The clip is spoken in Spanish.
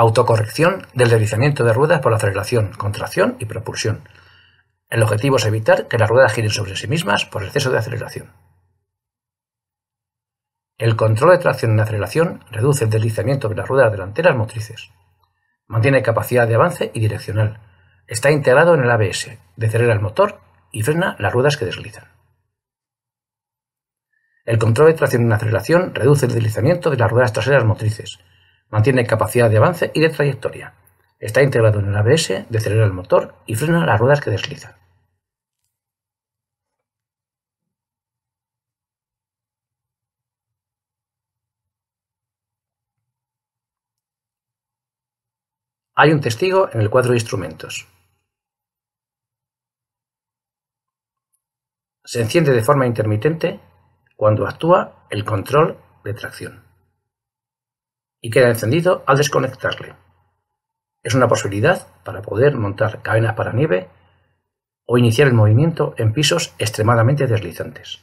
Autocorrección del deslizamiento de ruedas por aceleración, contracción y propulsión. El objetivo es evitar que las ruedas giren sobre sí mismas por exceso de aceleración. El control de tracción en aceleración reduce el deslizamiento de las ruedas delanteras motrices. Mantiene capacidad de avance y direccional. Está integrado en el ABS, decelera el motor y frena las ruedas que deslizan. El control de tracción en aceleración reduce el deslizamiento de las ruedas traseras motrices. Mantiene capacidad de avance y de trayectoria. Está integrado en el ABS, decelera el motor y frena las ruedas que deslizan. Hay un testigo en el cuadro de instrumentos. Se enciende de forma intermitente cuando actúa el control de tracción y queda encendido al desconectarle. Es una posibilidad para poder montar cadenas para nieve o iniciar el movimiento en pisos extremadamente deslizantes.